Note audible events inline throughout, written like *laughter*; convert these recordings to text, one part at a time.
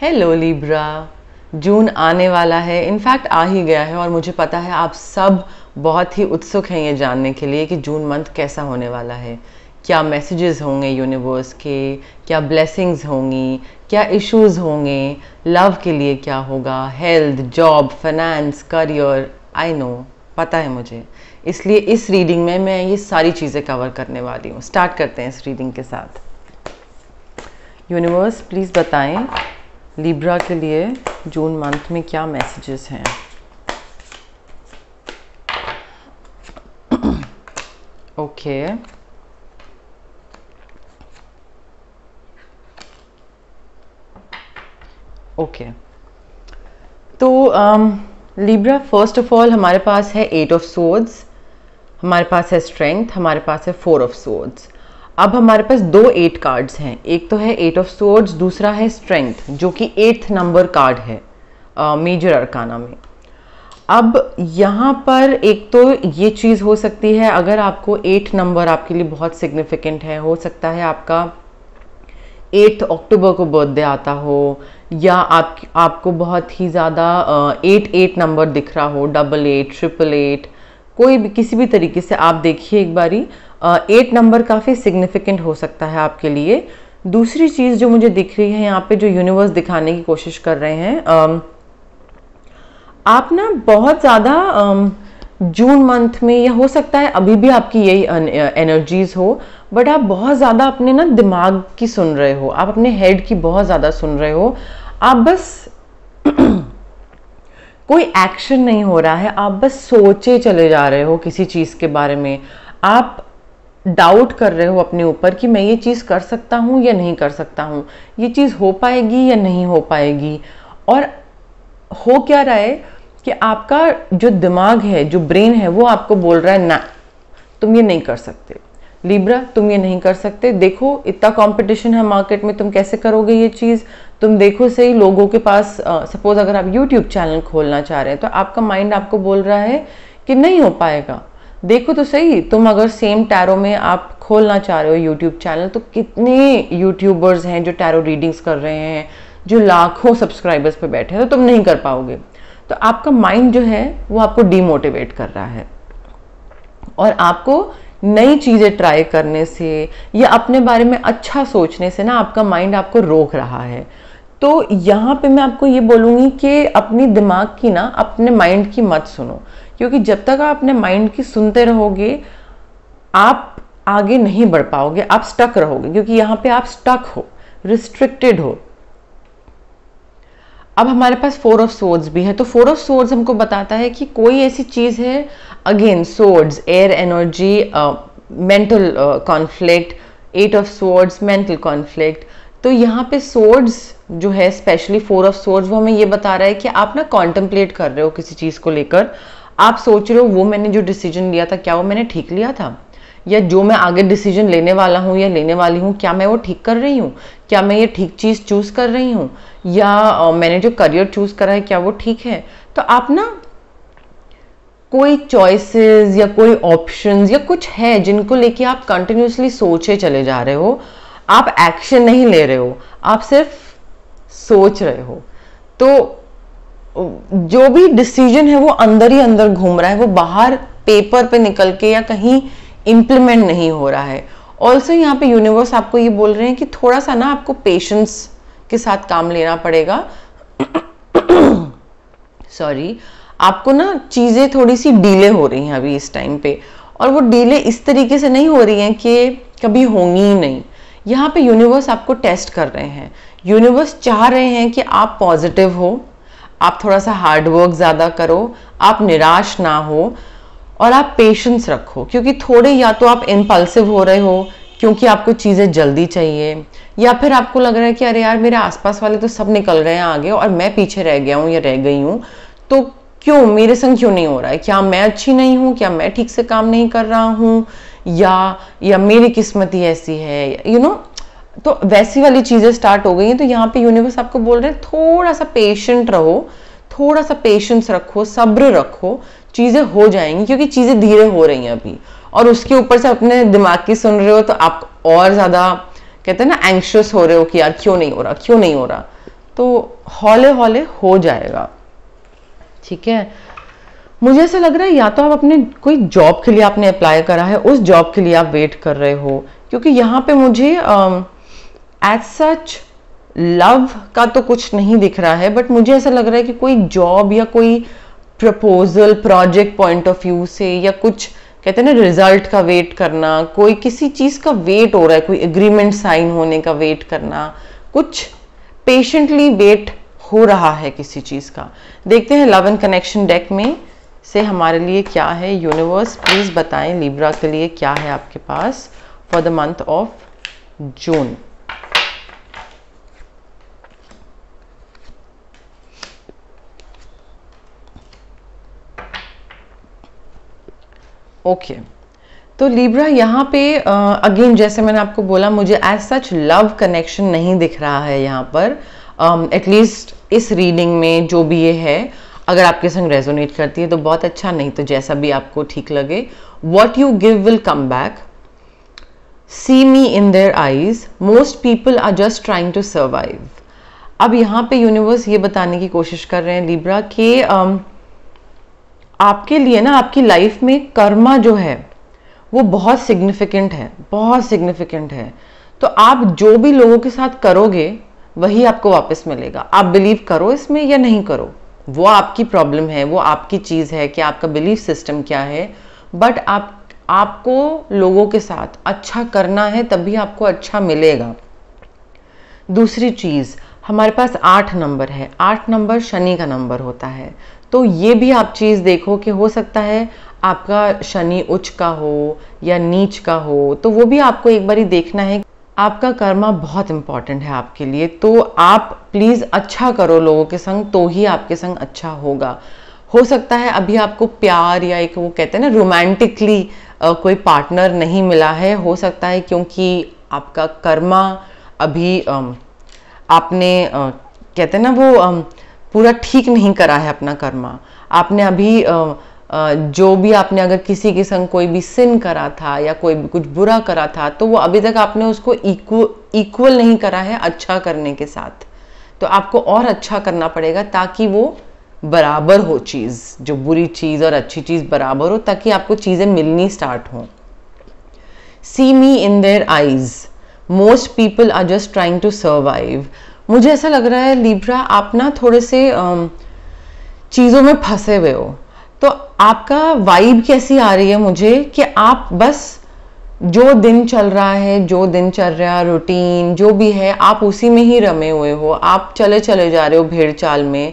Hello Libra जून आने वाला है इनफैक्ट आ ही गया है और मुझे पता है आप सब बहुत ही उत्सुक हैं ये जानने के लिए कि जून मंथ कैसा होने वाला है क्या मैसेजेस होंगे यूनिवर्स के क्या ब्लेसिंग्स होंगी क्या इश्यूज होंगे लव के लिए क्या होगा health job finance career I know पता है मुझे इसलिए इस रीडिंग में मैं ये सारी चीज़ें कवर करने वाली हूँ स्टार्ट करते हैं इस रीडिंग के साथ यूनिवर्स प्लीज़ बताएं लिब्रा के लिए जून मंथ में क्या मैसेजेस हैं ओके *coughs* ओके तो लिब्रा फर्स्ट ऑफ ऑल हमारे पास है एट ऑफ सोर्ड्स हमारे पास है स्ट्रेंथ हमारे पास है फोर ऑफ सोर्ड्स अब हमारे पास दो एट कार्ड्स हैं एक तो है एट ऑफ सोर्ड्स दूसरा है स्ट्रेंथ जो कि एट्थ नंबर कार्ड है मेजर अरकाना में अब यहाँ पर एक तो ये चीज़ हो सकती है अगर आपको एट नंबर आपके लिए बहुत सिग्निफिकेंट है हो सकता है आपका एट्थ अक्टूबर को बर्थडे आता हो या आप आपको बहुत ही ज़्यादा एट एट नंबर दिख रहा हो डबल एट ट्रिपल एट कोई भी किसी भी तरीके से आप देखिए एक बारी एट नंबर काफ़ी सिग्निफिकेंट हो सकता है आपके लिए दूसरी चीज़ जो मुझे दिख रही है यहाँ पे जो यूनिवर्स दिखाने की कोशिश कर रहे हैं आप ना बहुत ज़्यादा जून मंथ में या हो सकता है अभी भी आपकी यही एनर्जीज हो बट आप बहुत ज़्यादा अपने ना दिमाग की सुन रहे हो आप अपने हेड की बहुत ज़्यादा सुन रहे हो आप बस *clears throat* कोई एक्शन नहीं हो रहा है आप बस सोचे चले जा रहे हो किसी चीज़ के बारे में आप डाउट कर रहे हो अपने ऊपर कि मैं ये चीज़ कर सकता हूँ या नहीं कर सकता हूँ ये चीज़ हो पाएगी या नहीं हो पाएगी और हो क्या रहा है कि आपका जो दिमाग है जो ब्रेन है वो आपको बोल रहा है ना तुम ये नहीं कर सकते लिब्रा तुम ये नहीं कर सकते देखो इतना कंपटीशन है मार्केट में तुम कैसे करोगे ये चीज़ तुम देखो सही लोगों के पास सपोज़ अगर आप यूट्यूब चैनल खोलना चाह रहे हैं तो आपका माइंड आपको बोल रहा है कि नहीं हो पाएगा देखो तो सही तुम अगर सेम टैरो में आप खोलना चाह रहे हो यूट्यूब चैनल तो कितने यूट्यूबर्स हैं जो टैरो रीडिंग्स कर रहे हैं जो लाखों सब्सक्राइबर्स पे बैठे हैं तो तुम नहीं कर पाओगे तो आपका माइंड जो है वो आपको डीमोटिवेट कर रहा है और आपको नई चीज़ें ट्राई करने से या अपने बारे में अच्छा सोचने से ना आपका माइंड आपको रोक रहा है तो यहाँ पे मैं आपको ये बोलूँगी कि अपनी दिमाग की ना अपने माइंड की मत सुनो क्योंकि जब तक आप अपने माइंड की सुनते रहोगे आप आगे नहीं बढ़ पाओगे आप स्टक रहोगे क्योंकि यहाँ पे आप स्टक हो रिस्ट्रिक्टेड हो अब हमारे पास फोर ऑफ सोर्ड्स भी है तो फोर ऑफ सोर्ड्स हमको बताता है कि कोई ऐसी चीज़ है again swords air energy mental conflict eight of swords mental conflict तो यहाँ पे सोर्ड्स जो है स्पेशली फोर ऑफ सोर्ड्स वो हमें ये बता रहा है कि आप ना कॉन्टम्पलेट कर रहे हो किसी चीज़ को लेकर आप सोच रहे हो वो मैंने जो डिसीजन लिया था क्या वो मैंने ठीक लिया था या जो मैं आगे डिसीजन लेने वाला हूँ या लेने वाली हूँ क्या मैं वो ठीक कर रही हूँ क्या मैं ये ठीक चीज़ चूज़ कर रही हूँ या मैंने जो करियर चूज़ करा है क्या वो ठीक है तो आप ना कोई चॉइसेस या कोई ऑप्शंस या कुछ है जिनको लेके आप कंटिन्यूसली सोचे चले जा रहे हो आप एक्शन नहीं ले रहे हो आप सिर्फ सोच रहे हो तो जो भी डिसीजन है वो अंदर ही अंदर घूम रहा है वो बाहर पेपर पे निकल के या कहीं इम्प्लीमेंट नहीं हो रहा है ऑल्सो यहाँ पे यूनिवर्स आपको ये बोल रहे हैं कि थोड़ा सा ना आपको पेशेंस के साथ काम लेना पड़ेगा सॉरी *coughs* आपको ना चीज़ें थोड़ी सी डीले हो रही हैं अभी इस टाइम पे और वो डीले इस तरीके से नहीं हो रही हैं कि कभी होंगी ही नहीं यहाँ पे यूनिवर्स आपको टेस्ट कर रहे हैं यूनिवर्स चाह रहे हैं कि आप पॉजिटिव हो आप थोड़ा सा हार्डवर्क ज़्यादा करो आप निराश ना हो और आप पेशेंस रखो क्योंकि थोड़े या तो आप इम्पल्सिव हो रहे हो क्योंकि आपको चीज़ें जल्दी चाहिए या फिर आपको लग रहा है कि अरे यार मेरे आसपास वाले तो सब निकल रहे हैं आगे और मैं पीछे रह गया हूँ या रह गई हूँ तो क्यों मेरे संग क्यों नहीं हो रहा है क्या मैं अच्छी नहीं हूँ क्या मैं ठीक से काम नहीं कर रहा हूँ या या मेरी किस्मत ही ऐसी है यू you नो know, तो वैसी वाली चीज़ें स्टार्ट हो गई हैं तो यहाँ पे यूनिवर्स आपको बोल रहे हैं थोड़ा सा पेशेंट रहो थोड़ा सा पेशेंस रखो सब्र रखो चीज़ें हो जाएंगी क्योंकि चीज़ें धीरे हो रही हैं अभी और उसके ऊपर से अपने दिमाग की सुन रहे हो तो आप और ज़्यादा कहते हैं ना एंक्शस हो रहे हो कि यार क्यों नहीं हो रहा क्यों नहीं हो रहा तो हौले हौले हो जाएगा ठीक है मुझे ऐसा लग रहा है या तो आप अपने कोई जॉब के लिए आपने अप्लाई करा है उस जॉब के लिए आप वेट कर रहे हो क्योंकि यहाँ पे मुझे आ, एज सच लव का तो कुछ नहीं दिख रहा है बट मुझे ऐसा लग रहा है कि कोई जॉब या कोई proposal project point of view से या कुछ कहते हैं ना रिजल्ट का वेट करना कोई किसी चीज़ का वेट हो रहा है कोई एग्रीमेंट साइन होने का वेट करना कुछ पेशेंटली वेट हो रहा है किसी चीज़ का देखते हैं लव एंड कनेक्शन डेक में से हमारे लिए क्या है यूनिवर्स प्लीज़ बताएं लिब्रा के लिए क्या है आपके पास for the month of June okay तो लिब्रा यहाँ पे अगेन जैसे मैंने आपको बोला मुझे एज सच लव कनेक्शन नहीं दिख रहा है यहाँ पर एटलीस्ट um, इस रीडिंग में जो भी ये है अगर आपके संग रेजोनेट करती है तो बहुत अच्छा नहीं तो जैसा भी आपको ठीक लगे what you give will come back see me in their eyes most people are just trying to survive अब यहाँ पे यूनिवर्स ये बताने की कोशिश कर रहे हैं लिब्रा कि um, आपके लिए ना आपकी लाइफ में कर्मा जो है वो बहुत सिग्निफिकेंट है बहुत सिग्निफिकेंट है तो आप जो भी लोगों के साथ करोगे वही आपको वापस मिलेगा आप बिलीव करो इसमें या नहीं करो वो आपकी प्रॉब्लम है वो आपकी चीज़ है कि आपका बिलीफ सिस्टम क्या है बट आप आपको लोगों के साथ अच्छा करना है तभी आपको अच्छा मिलेगा दूसरी चीज़ हमारे पास आठ नंबर है आठ नंबर शनि का नंबर होता है तो ये भी आप चीज़ देखो कि हो सकता है आपका शनि उच्च का हो या नीच का हो तो वो भी आपको एक बारी देखना है आपका कर्मा बहुत इम्पॉर्टेंट है आपके लिए तो आप प्लीज़ अच्छा करो लोगों के संग तो ही आपके संग अच्छा होगा हो सकता है अभी आपको प्यार या एक वो कहते हैं ना रोमांटिकली कोई पार्टनर नहीं मिला है हो सकता है क्योंकि आपका कर्मा अभी आ, आपने आ, कहते हैं ना वो आ, पूरा ठीक नहीं करा है अपना कर्मा आपने अभी आ, आ, जो भी आपने अगर किसी के संग कोई भी सिन करा था या कोई भी कुछ बुरा करा था तो वो अभी तक आपने उसको इक्वल नहीं करा है अच्छा करने के साथ तो आपको और अच्छा करना पड़ेगा ताकि वो बराबर हो चीज़ जो बुरी चीज़ और अच्छी चीज़ बराबर हो ताकि आपको चीज़ें मिलनी स्टार्ट हों see me in their eyes most people are just trying to survive मुझे ऐसा लग रहा है लिब्रा आप ना थोड़े से चीज़ों में फंसे हुए हो तो आपका वाइब कैसी आ रही है मुझे कि आप बस जो दिन चल रहा है जो दिन चल रहा रूटीन जो भी है आप उसी में ही रमे हुए हो आप चले चले जा रहे हो भीड़ चाल में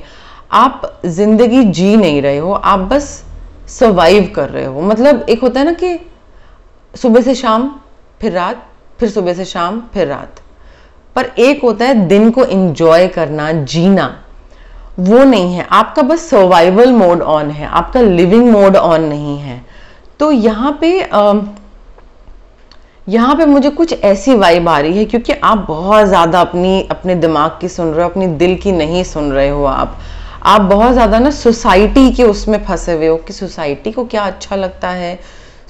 आप जिंदगी जी नहीं रहे हो आप बस सर्वाइव कर रहे हो मतलब एक होता है ना कि सुबह से शाम फिर रात फिर सुबह से शाम फिर रात पर एक होता है दिन को इंजॉय करना जीना वो नहीं है आपका बस सर्वाइवल मोड ऑन है आपका लिविंग मोड ऑन नहीं है तो यहाँ पे यहाँ पे मुझे कुछ ऐसी वाइब आ रही है क्योंकि आप बहुत ज़्यादा अपनी अपने दिमाग की सुन रहे हो अपनी दिल की नहीं सुन रहे हो आप आप बहुत ज़्यादा ना सोसाइटी के उसमें फंसे हुए हो कि सोसाइटी को क्या अच्छा लगता है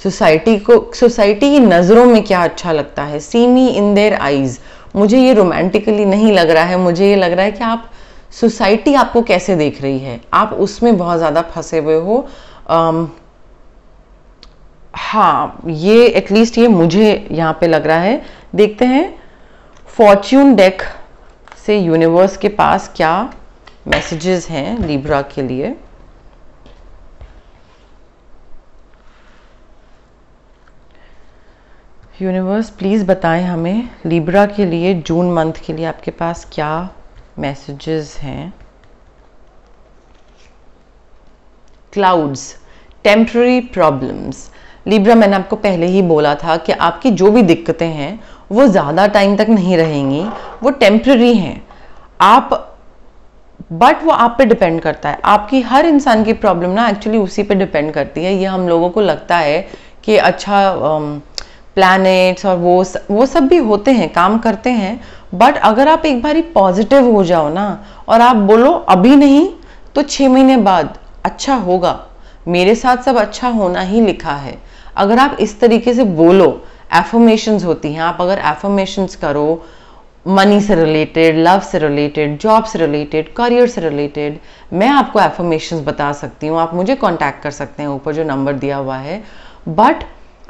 सोसाइटी को सोसाइटी की नज़रों में क्या अच्छा लगता है सी मी इन देयर आईज़ मुझे ये रोमांटिकली नहीं लग रहा है मुझे ये लग रहा है कि आप सोसाइटी आपको कैसे देख रही है आप उसमें बहुत ज़्यादा फंसे हुए हो आम, हाँ ये एटलीस्ट ये मुझे यहाँ पे लग रहा है देखते हैं फॉर्च्यून डेक से यूनिवर्स के पास क्या मैसेजेस हैं लिब्रा के लिए यूनिवर्स प्लीज़ बताएं हमें लीब्रा के लिए जून मंथ के लिए आपके पास क्या मैसेजेस हैं क्लाउड्स टेम्प्ररी प्रॉब्लम्स लीब्रा मैंने आपको पहले ही बोला था कि आपकी जो भी दिक्कतें हैं वो ज़्यादा टाइम तक नहीं रहेंगी वो टेम्प्ररी हैं आप बट वो आप पे डिपेंड करता है आपकी हर इंसान की प्रॉब्लम ना एक्चुअली उसी पे डिपेंड करती है ये हम लोगों को लगता है कि अच्छा um, प्लैनेट्स और वो वो सब भी होते हैं काम करते हैं बट अगर आप एक बार पॉजिटिव हो जाओ ना और आप बोलो अभी नहीं तो छः महीने बाद अच्छा होगा मेरे साथ सब अच्छा होना ही लिखा है अगर आप इस तरीके से बोलो एफर्मेशंस होती हैं आप अगर एफर्मेशंस करो मनी से रिलेटेड लव से रिलेटेड जॉब से रिलेटेड करियर से रिलेटेड मैं आपको एफर्मेशंस बता सकती हूँ आप मुझे कांटेक्ट कर सकते हैं ऊपर जो नंबर दिया हुआ है बट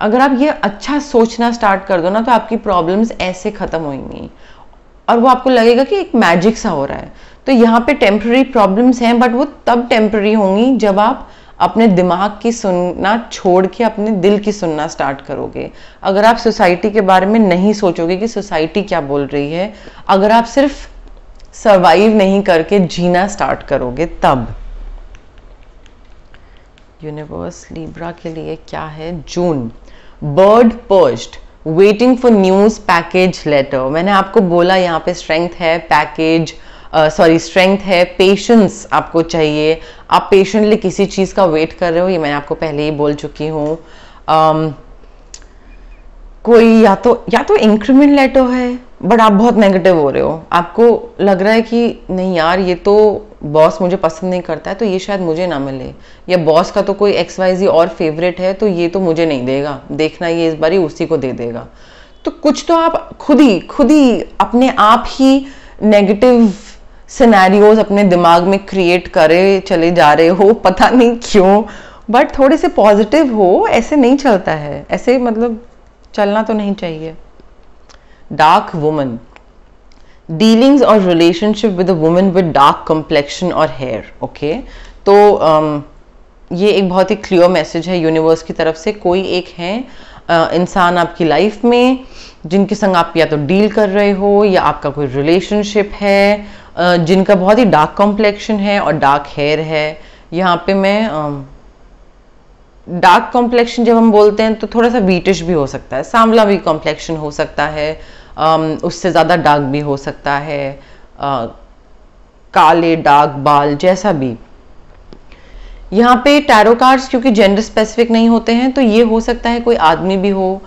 अगर आप ये अच्छा सोचना स्टार्ट कर दो ना तो आपकी प्रॉब्लम्स ऐसे ख़त्म होंगी और वो आपको लगेगा कि एक मैजिक सा हो रहा है तो यहाँ पे टेम्प्रेरी प्रॉब्लम्स हैं बट वो तब टेम्प्रेरी होंगी जब आप अपने दिमाग की सुनना छोड़ के अपने दिल की सुनना स्टार्ट करोगे अगर आप सोसाइटी के बारे में नहीं सोचोगे कि सोसाइटी क्या बोल रही है अगर आप सिर्फ सर्वाइव नहीं करके जीना स्टार्ट करोगे तब यूनिवर्स लीब्रा के लिए क्या है June bird first waiting for news package letter मैंने आपको बोला यहाँ पे स्ट्रेंथ है पैकेज सॉरी स्ट्रेंथ है पेशेंस आपको चाहिए आप पेशेंटली किसी चीज़ का वेट कर रहे हो ये मैंने आपको पहले ही बोल चुकी हूँ um, कोई या तो या तो इंक्रीमेंट लेटर है बट आप बहुत नेगेटिव हो रहे हो आपको लग रहा है कि नहीं यार ये तो बॉस मुझे पसंद नहीं करता है तो ये शायद मुझे ना मिले या बॉस का तो कोई एक्स वाई जी और फेवरेट है तो ये तो मुझे नहीं देगा देखना ये इस बार ही उसी को दे देगा तो कुछ तो आप खुद ही खुद ही अपने आप ही नेगेटिव सिनेरियोज अपने दिमाग में क्रिएट करे चले जा रहे हो पता नहीं क्यों बट थोड़े से पॉजिटिव हो ऐसे नहीं चलता है ऐसे मतलब चलना तो नहीं चाहिए डार्क वुमन डीलिंग्स और relationship with a woman with dark complexion और हेयर ओके तो um, ये एक बहुत ही क्लियर मैसेज है यूनिवर्स की तरफ से कोई एक है uh, इंसान आपकी लाइफ में जिनके संग आप या तो डील कर रहे हो या आपका कोई रिलेशनशिप है uh, जिनका बहुत ही डार्क कॉम्प्लेक्शन है और डार्क हेयर है यहाँ पे मैं um, डार्क कॉम्प्लेक्शन जब हम बोलते हैं तो थोड़ा सा वीटिश भी हो सकता है सांवला भी कॉम्प्लेक्शन हो सकता है um, उससे ज़्यादा डार्क भी हो सकता है uh, काले डार्क बाल जैसा भी यहाँ पे टैरो कार्ड्स क्योंकि जेंडर स्पेसिफिक नहीं होते हैं तो ये हो सकता है कोई आदमी भी हो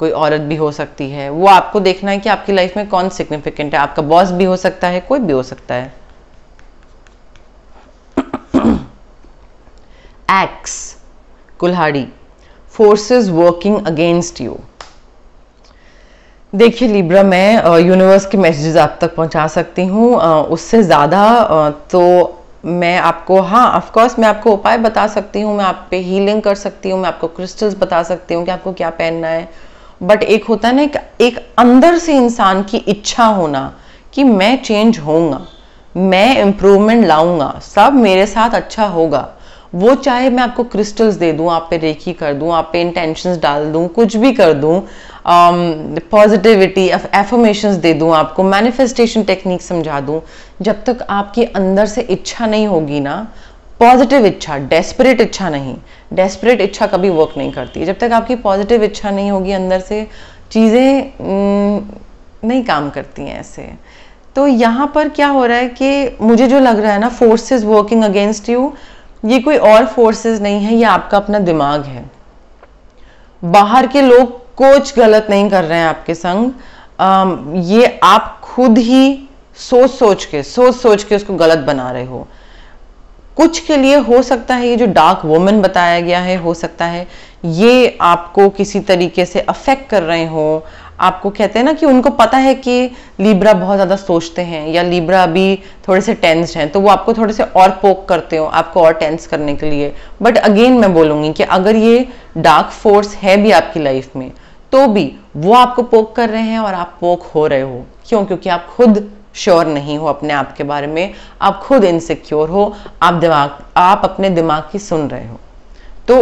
कोई औरत भी हो सकती है वो आपको देखना है कि आपकी लाइफ में कौन सिग्निफिकेंट है आपका बॉस भी हो सकता है कोई भी हो सकता है एक्स *coughs* कुल्हाड़ी फोर्सेस वर्किंग अगेंस्ट यू देखिए लिब्रा मैं यूनिवर्स के मैसेजेस आप तक पहुंचा सकती हूँ उससे ज़्यादा तो मैं आपको हाँ ऑफकोर्स मैं आपको उपाय बता सकती हूँ मैं आप पे हीलिंग कर सकती हूँ मैं आपको क्रिस्टल्स बता सकती हूँ कि आपको क्या पहनना है बट एक होता है ना एक, एक अंदर से इंसान की इच्छा होना कि मैं चेंज होऊंगा मैं इम्प्रूवमेंट लाऊंगा सब मेरे साथ अच्छा होगा वो चाहे मैं आपको क्रिस्टल्स दे दूँ आप पे रेखी कर दूँ आप पे इंटेंशंस डाल दूँ कुछ भी कर दूँ पॉजिटिविटी एफर्मेशंस दे दूँ आपको मैनिफेस्टेशन टेक्निक समझा दूँ जब तक आपके अंदर से इच्छा नहीं होगी ना पॉजिटिव इच्छा डेस्परेट इच्छा नहीं डेस्परेट इच्छा कभी वर्क नहीं करती जब तक आपकी पॉजिटिव इच्छा नहीं होगी अंदर से चीज़ें नहीं काम करती हैं ऐसे तो यहाँ पर क्या हो रहा है कि मुझे जो लग रहा है ना फोर्सेस वर्किंग अगेंस्ट यू ये कोई और फोर्सेस नहीं है ये आपका अपना दिमाग है बाहर के लोग कुछ गलत नहीं कर रहे हैं आपके संग आ, ये आप खुद ही सोच सोच के सोच सोच के उसको गलत बना रहे हो कुछ के लिए हो सकता है ये जो डार्क वोमेन बताया गया है हो सकता है ये आपको किसी तरीके से अफेक्ट कर रहे हो आपको कहते हैं ना कि उनको पता है कि लीब्रा बहुत ज़्यादा सोचते हैं या लीब्रा अभी थोड़े से टेंस्ड हैं तो वो आपको थोड़े से और पोक करते हो आपको और टेंस करने के लिए बट अगेन मैं बोलूँगी कि अगर ये डार्क फोर्स है भी आपकी लाइफ में तो भी वो आपको पोक कर रहे हैं और आप पोक हो रहे हो क्यों क्योंकि आप खुद श्योर नहीं हो अपने आप के बारे में आप खुद इनसिक्योर हो आप दिमाग आप अपने दिमाग की सुन रहे हो तो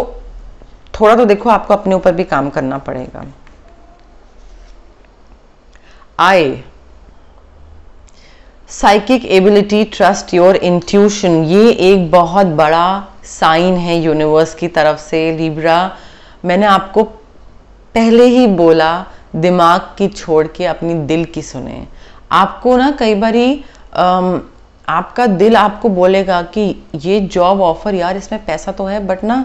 थोड़ा तो देखो आपको अपने ऊपर भी काम करना पड़ेगा आए psychic ability trust your intuition ये एक बहुत बड़ा साइन है यूनिवर्स की तरफ से लिब्रा मैंने आपको पहले ही बोला दिमाग की छोड़ के अपनी दिल की सुने आपको ना कई बार आपका दिल आपको बोलेगा कि ये जॉब ऑफर यार इसमें पैसा तो है बट ना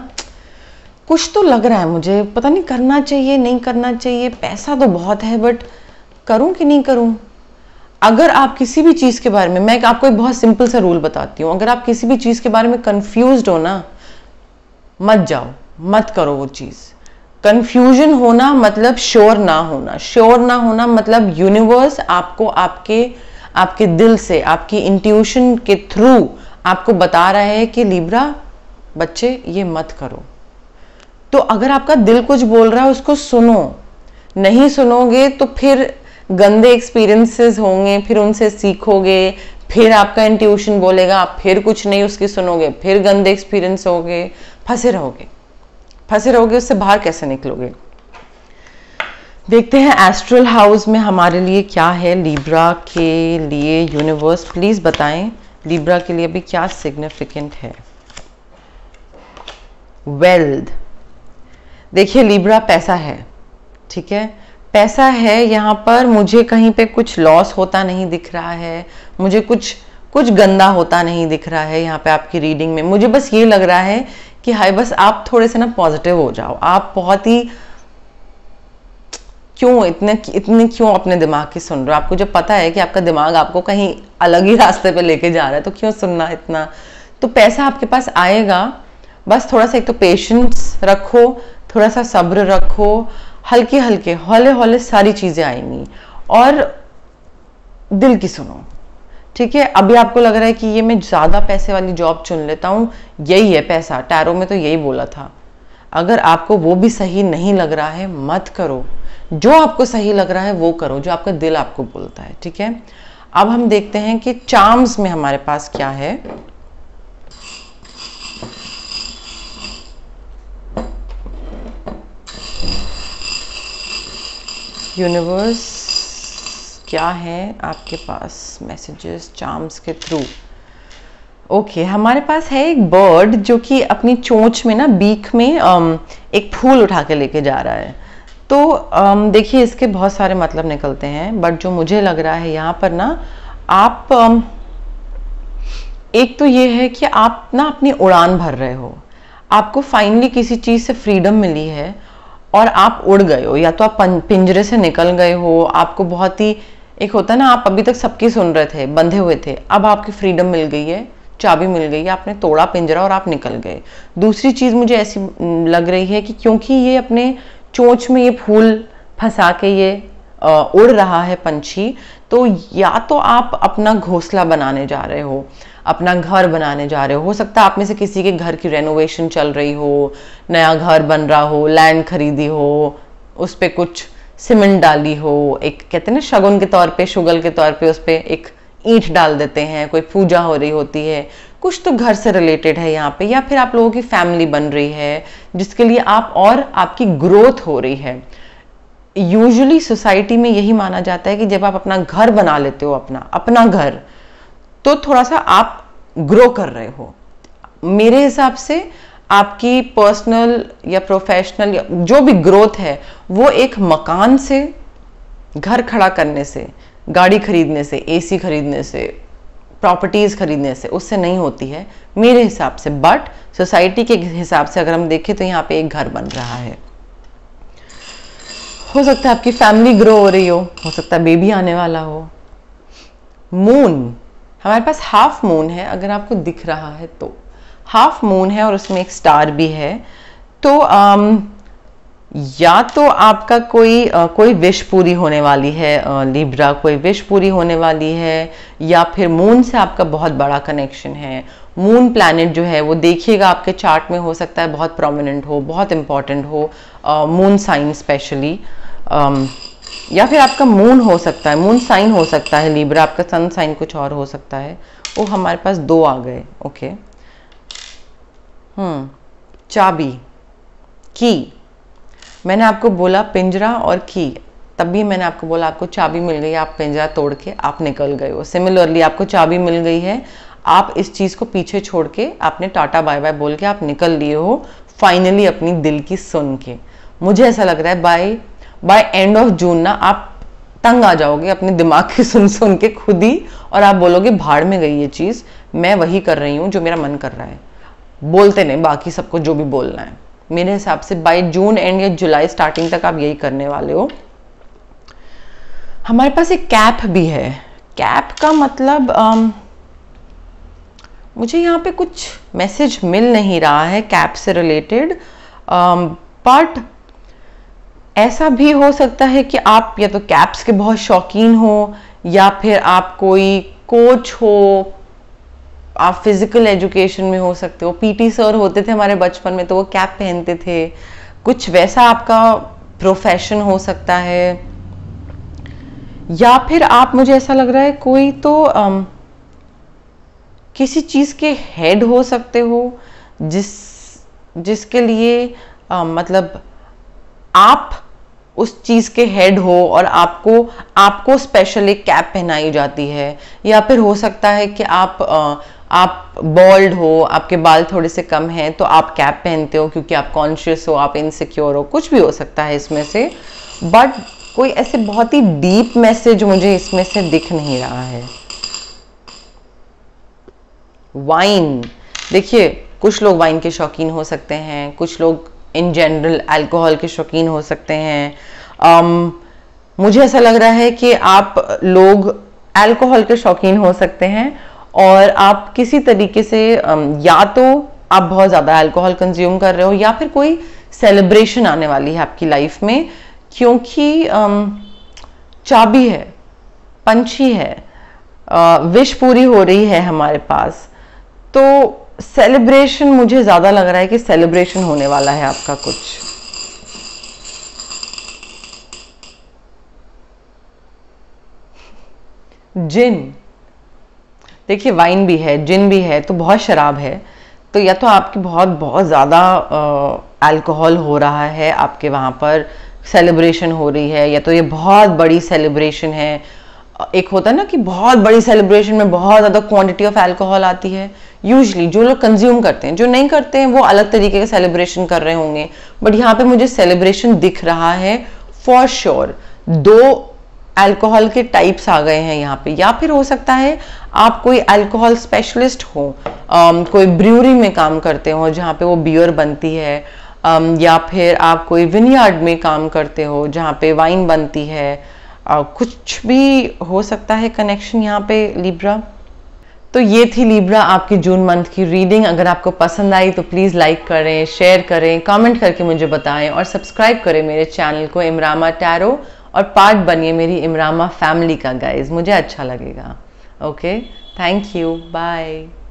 कुछ तो लग रहा है मुझे पता नहीं करना चाहिए नहीं करना चाहिए पैसा तो बहुत है बट करूं कि नहीं करूं अगर आप किसी भी चीज़ के बारे में मैं आपको एक बहुत सिंपल सा रूल बताती हूं अगर आप किसी भी चीज़ के बारे में कंफ्यूज हो ना मत जाओ मत करो वो चीज़ कंफ्यूजन होना मतलब श्योर ना होना श्योर ना होना मतलब यूनिवर्स आपको आपके आपके दिल से आपकी इंट्यूशन के थ्रू आपको बता रहा है कि लिब्रा बच्चे ये मत करो तो अगर आपका दिल कुछ बोल रहा है उसको सुनो नहीं सुनोगे तो फिर गंदे एक्सपीरियंसेस होंगे फिर उनसे सीखोगे फिर आपका इंट्यूशन बोलेगा आप फिर कुछ नहीं उसकी सुनोगे फिर गंदे एक्सपीरियंस गए फंसे रहोगे फंसे रहोगे उससे बाहर कैसे निकलोगे देखते हैं एस्ट्रल हाउस में हमारे लिए क्या है लीब्रा के लिए यूनिवर्स प्लीज़ बताएं लिब्रा के लिए अभी क्या सिग्निफिकेंट है वेल्थ देखिए लीब्रा पैसा है ठीक है पैसा है यहाँ पर मुझे कहीं पे कुछ लॉस होता नहीं दिख रहा है मुझे कुछ कुछ गंदा होता नहीं दिख रहा है यहाँ पे आपकी रीडिंग में मुझे बस ये लग रहा है कि हाय बस आप थोड़े से ना पॉजिटिव हो जाओ आप बहुत ही क्यों इतने इतने क्यों अपने दिमाग की सुन रहे हो आपको जब पता है कि आपका दिमाग आपको कहीं अलग ही रास्ते पे लेके जा रहा है तो क्यों सुनना इतना तो पैसा आपके पास आएगा बस थोड़ा सा एक तो पेशेंस रखो थोड़ा सा सब्र रखो हल्के हल्के हौले हौले सारी चीज़ें आएंगी और दिल की सुनो ठीक है अभी आपको लग रहा है कि ये मैं ज़्यादा पैसे वाली जॉब चुन लेता हूँ यही है पैसा टैरो में तो यही बोला था अगर आपको वो भी सही नहीं लग रहा है मत करो जो आपको सही लग रहा है वो करो जो आपका दिल आपको बोलता है ठीक है अब हम देखते हैं कि चार्म्स में हमारे पास क्या है यूनिवर्स क्या है आपके पास मैसेजेस चार्म्स के थ्रू ओके okay, हमारे पास है एक बर्ड जो कि अपनी चोंच में ना बीक में um, एक फूल उठा के लेके जा रहा है तो um, देखिए इसके बहुत सारे मतलब निकलते हैं बट जो मुझे लग रहा है यहाँ पर ना आप um, एक तो ये है कि आप ना अपनी उड़ान भर रहे हो आपको फाइनली किसी चीज़ से फ्रीडम मिली है और आप उड़ गए हो या तो आप पिंजरे से निकल गए हो आपको बहुत ही एक होता है ना आप अभी तक सबकी सुन रहे थे बंधे हुए थे अब आपकी फ्रीडम मिल गई है चाबी मिल गई है आपने तोड़ा पिंजरा और आप निकल गए दूसरी चीज़ मुझे ऐसी लग रही है कि क्योंकि ये अपने चोंच में ये फूल फंसा के ये उड़ रहा है पंछी तो या तो आप अपना घोंसला बनाने जा रहे हो अपना घर बनाने जा रहे हो हो सकता है आप में से किसी के घर की रेनोवेशन चल रही हो नया घर बन रहा हो लैंड खरीदी हो उस पर कुछ सीमेंट डाली हो एक कहते हैं ना शगुन के तौर पे शुगल के तौर पे उस पर एक ईंट डाल देते हैं कोई पूजा हो रही होती है कुछ तो घर से रिलेटेड है यहाँ पे या फिर आप लोगों की फैमिली बन रही है जिसके लिए आप और आपकी ग्रोथ हो रही है यूजुअली सोसाइटी में यही माना जाता है कि जब आप अपना घर बना लेते हो अपना अपना घर तो थोड़ा सा आप ग्रो कर रहे हो मेरे हिसाब से आपकी पर्सनल या प्रोफेशनल या जो भी ग्रोथ है वो एक मकान से घर खड़ा करने से गाड़ी खरीदने से एसी खरीदने से प्रॉपर्टीज़ खरीदने से उससे नहीं होती है मेरे हिसाब से बट सोसाइटी के हिसाब से अगर हम देखें तो यहाँ पे एक घर बन रहा है हो सकता है आपकी फैमिली ग्रो हो रही हो हो सकता है बेबी आने वाला हो मून हमारे पास हाफ मून है अगर आपको दिख रहा है तो हाफ मून है और उसमें एक स्टार भी है तो आम, um, या तो आपका कोई आ, uh, कोई विश पूरी होने वाली है आ, uh, लिब्रा कोई विश पूरी होने वाली है या फिर मून से आपका बहुत बड़ा कनेक्शन है मून प्लानट जो है वो देखिएगा आपके चार्ट में हो सकता है बहुत प्रोमिनेंट हो बहुत इम्पॉर्टेंट हो मून साइन स्पेशली या फिर आपका मून हो सकता है मून साइन हो सकता है लीब्रा आपका सन साइन कुछ और हो सकता है वो हमारे पास दो आ गए ओके हम्म चाबी की मैंने आपको बोला पिंजरा और की तब भी मैंने आपको बोला आपको चाबी मिल गई आप पिंजरा तोड़ के आप निकल गए हो सिमिलरली आपको चाबी मिल गई है आप इस चीज़ को पीछे छोड़ के आपने टाटा बाय बाय बोल के आप निकल लिए हो फाइनली अपनी दिल की सुन के मुझे ऐसा लग रहा है by by end of June ना आप तंग आ जाओगे अपने दिमाग की *laughs* सुन सुन के खुद ही और आप बोलोगे भाड़ में गई ये चीज़ मैं वही कर रही हूँ जो मेरा मन कर रहा है बोलते नहीं बाकी सबको जो भी बोलना है मेरे हिसाब से बाई जून एंड या जुलाई स्टार्टिंग तक आप यही करने वाले हो हमारे पास एक कैप भी है कैप का मतलब आम, मुझे यहाँ पे कुछ मैसेज मिल नहीं रहा है कैप से रिलेटेड बट ऐसा भी हो सकता है कि आप या तो कैप्स के बहुत शौकीन हो या फिर आप कोई कोच हो आप फिजिकल एजुकेशन में हो सकते हो पीटी सर होते थे हमारे बचपन में तो वो कैप पहनते थे कुछ वैसा आपका प्रोफेशन हो सकता है या फिर आप मुझे ऐसा लग रहा है कोई तो आम, किसी चीज़ के हेड हो सकते हो जिस जिसके लिए आ, मतलब आप उस चीज़ के हेड हो और आपको आपको स्पेशल एक कैप पहनाई जाती है या फिर हो सकता है कि आप आप बॉल्ड हो आपके बाल थोड़े से कम हैं तो आप कैप पहनते हो क्योंकि आप कॉन्शियस हो आप इनसिक्योर हो कुछ भी हो सकता है इसमें से बट कोई ऐसे बहुत ही डीप मैसेज मुझे इसमें से दिख नहीं रहा है वाइन देखिए कुछ लोग वाइन के शौकीन हो सकते हैं कुछ लोग इन जनरल अल्कोहल के शौकीन हो सकते हैं um, मुझे ऐसा लग रहा है कि आप लोग अल्कोहल के शौकीन हो सकते हैं और आप किसी तरीके से um, या तो आप बहुत ज़्यादा अल्कोहल कंज्यूम कर रहे हो या फिर कोई सेलिब्रेशन आने वाली है आपकी लाइफ में क्योंकि um, चाबी है पंछी है विश uh, पूरी हो रही है हमारे पास तो सेलिब्रेशन मुझे ज़्यादा लग रहा है कि सेलिब्रेशन होने वाला है आपका कुछ जिन देखिए वाइन भी है जिन भी है तो बहुत शराब है तो या तो आपकी बहुत बहुत ज़्यादा अल्कोहल हो रहा है आपके वहाँ पर सेलिब्रेशन हो रही है या तो ये बहुत बड़ी सेलिब्रेशन है एक होता है ना कि बहुत बड़ी सेलिब्रेशन में बहुत ज़्यादा क्वांटिटी ऑफ अल्कोहल आती है यूजली जो लोग कंज्यूम करते हैं जो नहीं करते हैं वो अलग तरीके का सेलिब्रेशन कर रहे होंगे बट यहाँ पे मुझे सेलिब्रेशन दिख रहा है फॉर श्योर sure. दो अल्कोहल के टाइप्स आ गए हैं यहाँ पे या फिर हो सकता है आप कोई अल्कोहल स्पेशलिस्ट हो um, कोई ब्रूरी में काम करते हो जहाँ पे वो बियर बनती है um, या फिर आप कोई विनयार्ड में काम करते हो जहाँ पे वाइन बनती है आ, कुछ भी हो सकता है कनेक्शन यहाँ पे लिब्रा तो ये थी लिब्रा आपकी जून मंथ की रीडिंग अगर आपको पसंद आई तो प्लीज़ लाइक करें शेयर करें कमेंट करके मुझे बताएं और सब्सक्राइब करें मेरे चैनल को इमरामा टैरो और पार्ट बनिए मेरी इमरामा फैमिली का गाइज मुझे अच्छा लगेगा ओके थैंक यू बाय